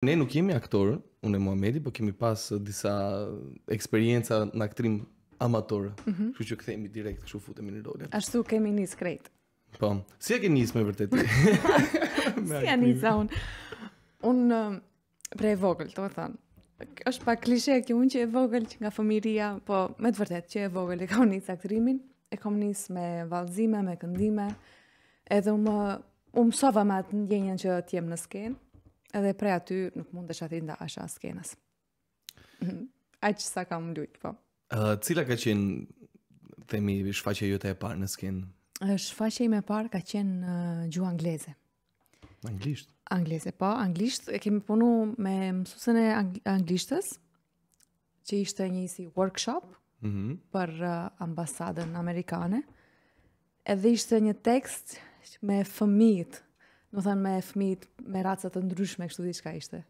Ne nuk jemi aktorë, unë e Muhamedi, po kemi pas uh, disa eksperienca në aktrim amator. Mm -hmm. Kështu që kthehemi direkt, kështu futemi në role. Ashtu kemi nis krejt. Po. Si e ke nis me vërtet? si e ja nisa un? Un prej vogël, do të thon. Është pa klishe që unë që e vogël që nga fëmiria, po me të vërtet që e vogël e kam nis aktrimin. E kam nis me vallëzime, me këndime. Edhe unë më um, mësova me atë ndjenjën që t'jem në skenë edhe prej aty nuk mund të shati nda asha skenas. Aqë sa kam lujtë, po. Uh, cila ka qenë, themi, shfaqe ju të e parë në skenë? shfaqe ime me parë ka qenë uh, gjuë angleze. Anglisht? Angleze, po, anglisht. E kemi punu me mësusën e anglishtës, që ishte një si workshop uh për uh, ambasadën amerikane. Edhe ishte një tekst me fëmijët do thënë me fëmit, me raca të ndryshme kështu diçka ishte.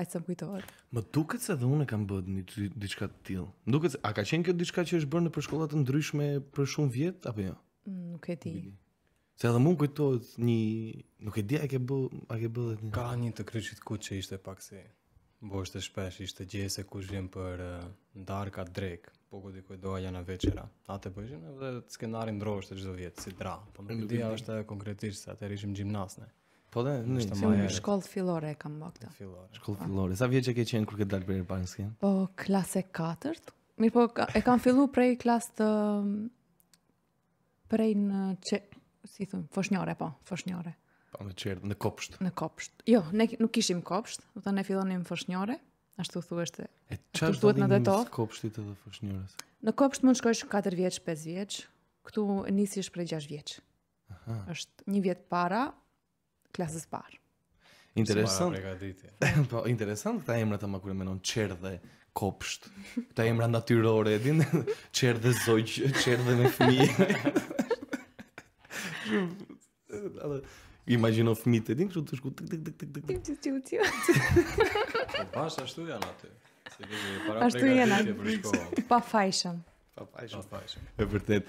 Ai të kujtohet. Më duket se dhe unë kam bërë diçka të tillë. Më duket se a ka qenë kjo diçka që është bërë në përshkolla të ndryshme për shumë vjet apo jo? Mm, nuk e di. Se edhe mund kujtohet një, nuk e di a ke bë, a ke bë. Ka një të kryqit kuq që ishte pak si Bosht e shpesh ishte gjej se kush vjen për uh, darka drek, po ku dikoj doa janë veçera. Atë bëjshin edhe skenari ndroshte çdo vjetë, si dra. Po më dhja është konkretisht se atë rishim gjimnastë. Po dhe në një si një shkollë fillore e kam bëgta. Fillore. Shkollë fillore. Sa vjeç e ke qenë kur ke dalë për herë parë skenë? Po klasë 4. Mirë po e kam filluar prej klasë të prej në që, si thon, foshnjore po, foshnjore në çer në kopsht. Në kopsht. Jo, ne nuk kishim kopsht, do të ne fillonim në ashtu thuhesh te. E çfarë duhet në ato? Në kopshtit të të Në kopsht mund shkojsh 4 vjeç, 5 vjeç, këtu nisish prej 6 vjeç. është një vjet para klasës parë. Interesant. Po, interesant këta emra të makur me non çer dhe kopsht. Këta emra natyrore, din çer dhe zogj, çer dhe me fëmijë. Imagina o Fimita dentro do escudo. Basta é estudiar-te. Para a estudiar-te. Para a faixa. Para a faixa. É verdade.